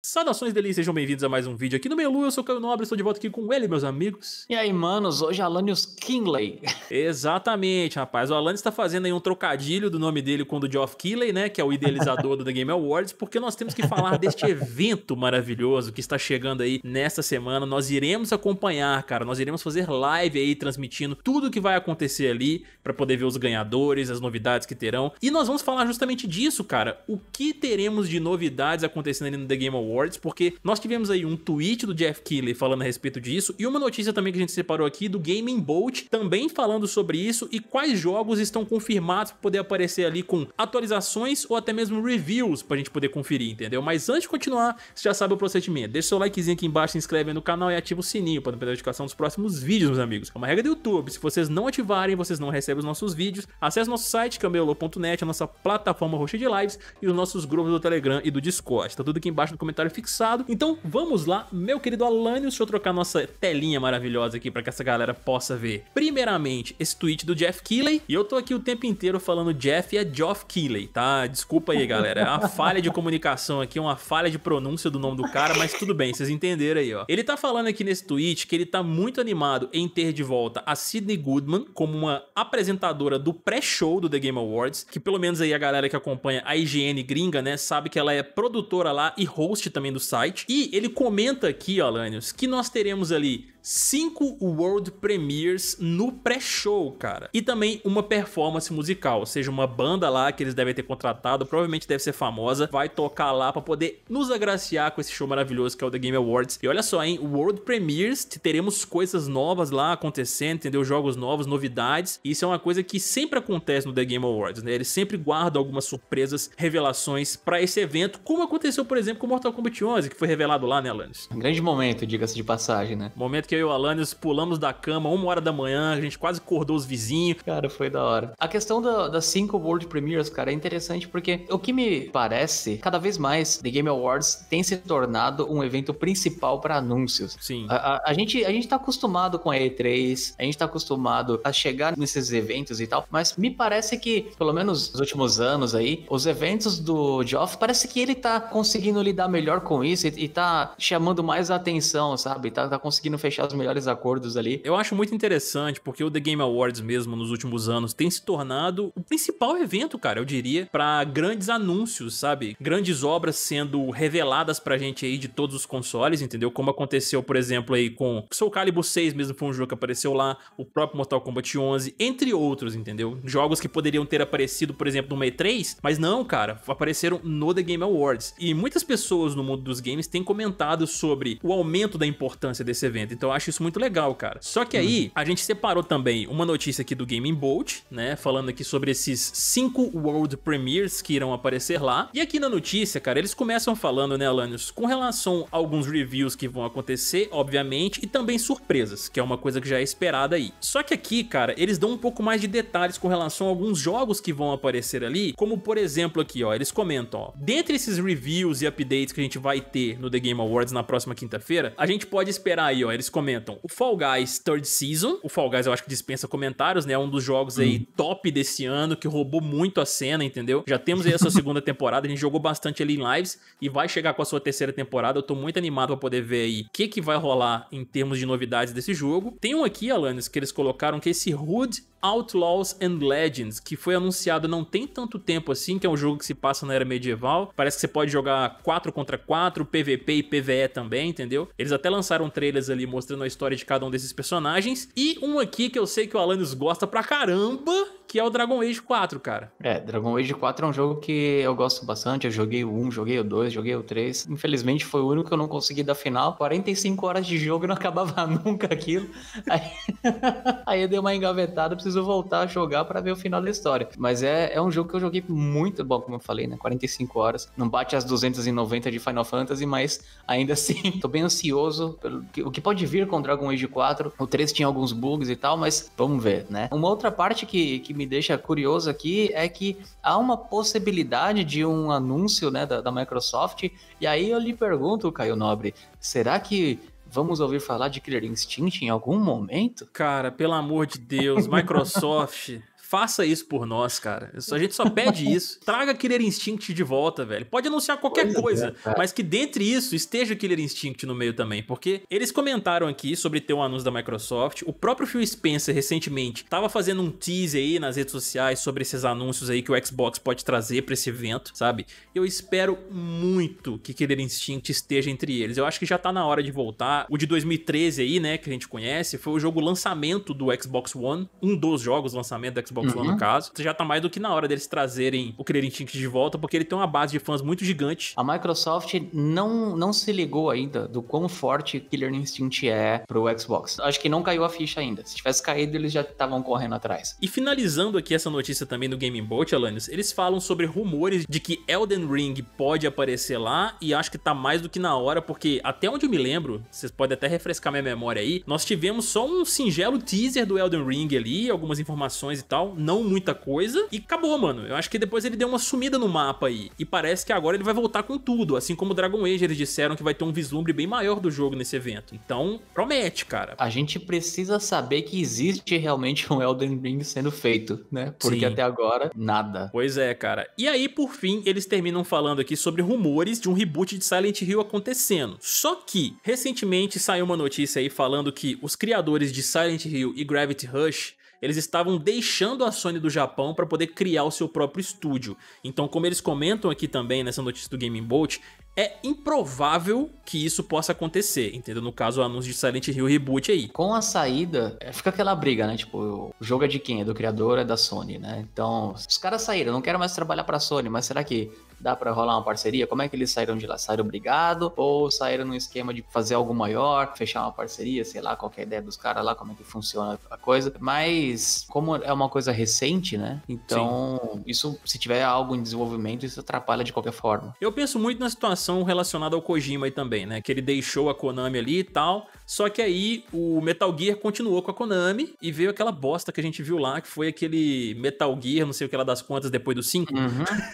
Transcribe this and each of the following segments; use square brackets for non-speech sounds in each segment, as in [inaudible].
Saudações delícias, sejam bem-vindos a mais um vídeo aqui no Meio Lu. eu sou Caio Nobre, estou de volta aqui com ele, meus amigos. E aí, manos, hoje é Alanios Kinley. Exatamente, rapaz, o Alanis está fazendo aí um trocadilho do nome dele com o do Geoff Kinley, né, que é o idealizador do The Game Awards, porque nós temos que falar deste evento maravilhoso que está chegando aí nesta semana, nós iremos acompanhar, cara, nós iremos fazer live aí, transmitindo tudo que vai acontecer ali, para poder ver os ganhadores, as novidades que terão, e nós vamos falar justamente disso, cara, o que teremos de novidades acontecendo ali no The Game Awards, Awards, porque nós tivemos aí um tweet do Jeff Keighley falando a respeito disso e uma notícia também que a gente separou aqui do Gaming Bolt também falando sobre isso e quais jogos estão confirmados para poder aparecer ali com atualizações ou até mesmo reviews para a gente poder conferir, entendeu? Mas antes de continuar, você já sabe o procedimento. Deixa seu likezinho aqui embaixo, se inscreve no canal e ativa o sininho para não perder a notificação dos próximos vídeos, meus amigos. É uma regra do YouTube, se vocês não ativarem, vocês não recebem os nossos vídeos. Acesse nosso site, camelo.net, a nossa plataforma roxa de lives e os nossos grupos do Telegram e do Discord. Tá tudo aqui embaixo no comentário comentário fixado. Então vamos lá, meu querido Alanios, deixa eu trocar nossa telinha maravilhosa aqui para que essa galera possa ver. Primeiramente, esse tweet do Jeff Keighley, e eu tô aqui o tempo inteiro falando Jeff e é Geoff Keighley, tá? Desculpa aí, galera, é uma [laughs] falha de comunicação aqui, uma falha de pronúncia do nome do cara, mas tudo bem, vocês entenderam aí, ó. Ele tá falando aqui nesse tweet que ele tá muito animado em ter de volta a Sidney Goodman como uma apresentadora do pré-show do The Game Awards, que pelo menos aí a galera que acompanha a IGN gringa, né, sabe que ela é produtora lá e host também do site. E ele comenta aqui, Alanios, que nós teremos ali cinco World Premiers no pré-show, cara. E também uma performance musical, ou seja, uma banda lá que eles devem ter contratado, provavelmente deve ser famosa, vai tocar lá para poder nos agraciar com esse show maravilhoso que é o The Game Awards. E olha só, hein, World Premiers, teremos coisas novas lá acontecendo, entendeu? Jogos novos, novidades. Isso é uma coisa que sempre acontece no The Game Awards, né? Eles sempre guardam algumas surpresas, revelações para esse evento, como aconteceu, por exemplo, com Mortal Kombat 11, que foi revelado lá, né, Alanis? Um grande momento, diga-se de passagem, né? Momento que eu e o Alanis pulamos da cama uma hora da manhã, a gente quase acordou os vizinhos. Cara, foi da hora. A questão da, das cinco World Premiers, cara, é interessante porque o que me parece, cada vez mais, The Game Awards tem se tornado um evento principal para anúncios. Sim. A, a, a, gente, a gente tá acostumado com a E3, a gente tá acostumado a chegar nesses eventos e tal, mas me parece que, pelo menos nos últimos anos aí, os eventos do Geoff, parece que ele tá conseguindo lidar melhor com isso e, e tá chamando mais a atenção, sabe? Tá, tá conseguindo fechar os melhores acordos ali. Eu acho muito interessante, porque o The Game Awards mesmo, nos últimos anos, tem se tornado o principal evento, cara, eu diria, para grandes anúncios, sabe? Grandes obras sendo reveladas pra gente aí de todos os consoles, entendeu? Como aconteceu, por exemplo, aí com Soul Calibur 6 mesmo, foi um jogo que apareceu lá, o próprio Mortal Kombat 11, entre outros, entendeu? Jogos que poderiam ter aparecido, por exemplo, no E3, mas não, cara, apareceram no The Game Awards. E muitas pessoas no mundo dos games têm comentado sobre o aumento da importância desse evento. Então, eu acho isso muito legal, cara. Só que aí, uhum. a gente separou também uma notícia aqui do Gaming Bolt, né? Falando aqui sobre esses cinco World Premiers que irão aparecer lá. E aqui na notícia, cara, eles começam falando, né, Alanios, com relação a alguns reviews que vão acontecer, obviamente, e também surpresas, que é uma coisa que já é esperada aí. Só que aqui, cara, eles dão um pouco mais de detalhes com relação a alguns jogos que vão aparecer ali, como por exemplo aqui, ó, eles comentam, ó, dentre esses reviews e updates que a gente vai ter no The Game Awards na próxima quinta-feira, a gente pode esperar aí, ó, eles comentam o Fall Guys Third Season. O Fall Guys eu acho que dispensa comentários, né? É um dos jogos hum. aí top desse ano, que roubou muito a cena, entendeu? Já temos aí essa [laughs] segunda temporada, a gente jogou bastante ali em lives e vai chegar com a sua terceira temporada. Eu tô muito animado pra poder ver aí o que, que vai rolar em termos de novidades desse jogo. Tem um aqui, Alanis, que eles colocaram que esse Hood Outlaws and Legends, que foi anunciado não tem tanto tempo assim, que é um jogo que se passa na era medieval. Parece que você pode jogar 4 contra 4, PVP e PVE também, entendeu? Eles até lançaram trailers ali mostrando a história de cada um desses personagens. E um aqui que eu sei que o Alanis gosta pra caramba, que é o Dragon Age 4, cara. É, Dragon Age 4 é um jogo que eu gosto bastante. Eu joguei o 1, joguei o 2, joguei o 3. Infelizmente foi o único que eu não consegui dar final. 45 horas de jogo e [laughs] não acabava nunca aquilo. Aí, [laughs] aí eu dei uma engavetada, preciso voltar a jogar para ver o final da história. Mas é, é um jogo que eu joguei muito bom, como eu falei, né? 45 horas. Não bate as 290 de Final Fantasy, mas ainda assim, [laughs] tô bem ansioso pelo que, o que pode vir com Dragon Age 4. O 3 tinha alguns bugs e tal, mas vamos ver, né? Uma outra parte que, que me deixa curioso aqui é que há uma possibilidade de um anúncio né, da, da Microsoft. E aí eu lhe pergunto, Caio Nobre, será que vamos ouvir falar de Killer Instinct em algum momento? Cara, pelo amor de Deus, Microsoft. [laughs] Faça isso por nós, cara. A gente só pede isso. [laughs] Traga Killer Instinct de volta, velho. Pode anunciar qualquer é, coisa, mas que dentre isso esteja Killer Instinct no meio também, porque eles comentaram aqui sobre ter um anúncio da Microsoft. O próprio Phil Spencer recentemente tava fazendo um tease aí nas redes sociais sobre esses anúncios aí que o Xbox pode trazer para esse evento, sabe? Eu espero muito que Killer Instinct esteja entre eles. Eu acho que já tá na hora de voltar. O de 2013 aí, né, que a gente conhece, foi o jogo lançamento do Xbox One, um dos jogos lançamento do Xbox Xbox uhum. One, no uhum. caso, já tá mais do que na hora deles trazerem o Killer Instinct de volta, porque ele tem uma base de fãs muito gigante. A Microsoft não, não se ligou ainda do quão forte Killer Instinct é pro Xbox. Acho que não caiu a ficha ainda. Se tivesse caído, eles já estavam correndo atrás. E finalizando aqui essa notícia também do Game Bolt, Alanis, eles falam sobre rumores de que Elden Ring pode aparecer lá e acho que tá mais do que na hora, porque até onde eu me lembro, vocês podem até refrescar minha memória aí, nós tivemos só um singelo teaser do Elden Ring ali, algumas informações e tal, não muita coisa. E acabou, mano. Eu acho que depois ele deu uma sumida no mapa aí. E parece que agora ele vai voltar com tudo. Assim como Dragon Age, eles disseram que vai ter um vislumbre bem maior do jogo nesse evento. Então, promete, cara. A gente precisa saber que existe realmente um Elden Ring sendo feito, né? Porque Sim. até agora, nada. Pois é, cara. E aí, por fim, eles terminam falando aqui sobre rumores de um reboot de Silent Hill acontecendo. Só que, recentemente saiu uma notícia aí falando que os criadores de Silent Hill e Gravity Rush eles estavam deixando a Sony do Japão para poder criar o seu próprio estúdio. Então, como eles comentam aqui também nessa notícia do Gaming Bolt, é improvável que isso possa acontecer, entendeu? No caso, o anúncio de Silent Hill Reboot aí. Com a saída, é, fica aquela briga, né? Tipo, o jogo é de quem? É do criador, é da Sony, né? Então, os caras saíram, não quero mais trabalhar pra Sony, mas será que Dá para rolar uma parceria? Como é que eles saíram de lá? Saíram obrigado? Ou saíram num esquema de fazer algo maior, fechar uma parceria, sei lá, qualquer é ideia dos caras lá, como é que funciona a coisa. Mas, como é uma coisa recente, né? Então, Sim. isso, se tiver algo em desenvolvimento, isso atrapalha de qualquer forma. Eu penso muito na situação relacionada ao Kojima aí também, né? Que ele deixou a Konami ali e tal. Só que aí o Metal Gear continuou com a Konami e veio aquela bosta que a gente viu lá, que foi aquele Metal Gear, não sei o que lá das contas, depois do 5. Uhum.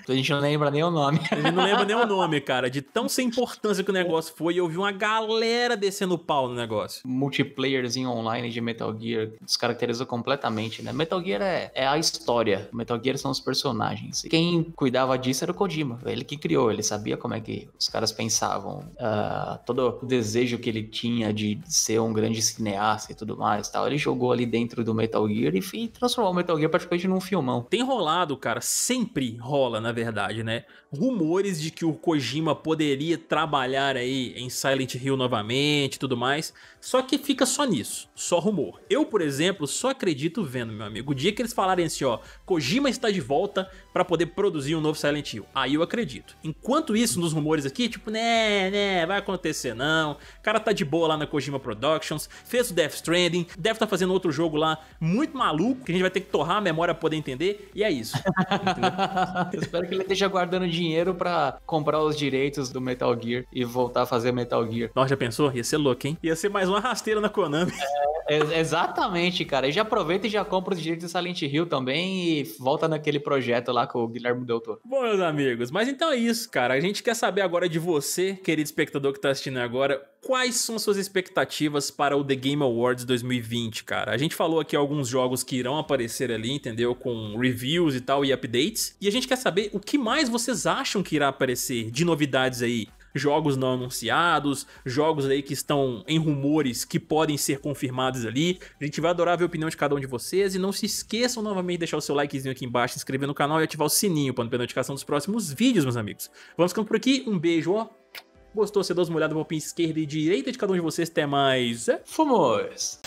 a gente não lembra nem o nome. Ele não lembra nem o [laughs] nome, cara. De tão sem importância que o negócio foi, eu vi uma galera descendo o pau no negócio. Multiplayerzinho online de Metal Gear descaracteriza completamente, né? Metal Gear é, é a história. Metal Gear são os personagens. quem cuidava disso era o Kojima. Ele que criou, ele sabia como é que os caras pensavam. Uh, todo o desejo que ele tinha de ser um grande cineasta e tudo mais tal. Ele jogou ali dentro do Metal Gear e, e transformou o Metal Gear praticamente num filmão. Tem rolado, cara, sempre rola, na verdade, né? rumores de que o Kojima poderia trabalhar aí em Silent Hill novamente e tudo mais. Só que fica só nisso, só rumor. Eu, por exemplo, só acredito vendo, meu amigo. O dia que eles falarem assim, ó, Kojima está de volta para poder produzir um novo Silent Hill. Aí eu acredito. Enquanto isso, nos rumores aqui, tipo, né, né, vai acontecer não. O cara tá de boa lá na Kojima Productions, fez o Death Stranding, deve estar tá fazendo outro jogo lá muito maluco, que a gente vai ter que torrar a memória pra poder entender, e é isso. [laughs] espero que ele esteja guardando dinheiro para comprar os direitos do Metal Gear e voltar a fazer Metal Gear. Nossa, já pensou? Ia ser louco, hein? Ia ser mais um uma rasteira na Konami. É, exatamente, cara. E já aproveita e já compra os direitos do Silent Hill também e volta naquele projeto lá com o Guilherme Del Bom, meus amigos, mas então é isso, cara. A gente quer saber agora de você, querido espectador que tá assistindo agora, quais são suas expectativas para o The Game Awards 2020, cara? A gente falou aqui alguns jogos que irão aparecer ali, entendeu? Com reviews e tal e updates. E a gente quer saber o que mais vocês acham que irá aparecer de novidades aí jogos não anunciados, jogos aí que estão em rumores que podem ser confirmados ali. A gente vai adorar ver a opinião de cada um de vocês e não se esqueçam novamente de deixar o seu likezinho aqui embaixo, se inscrever no canal e ativar o sininho para não perder notificação dos próximos vídeos, meus amigos. Vamos ficando por aqui, um beijo, ó. Gostou? Você dá uma olhada no palpinho esquerda e direita de cada um de vocês. Até mais. Fomos!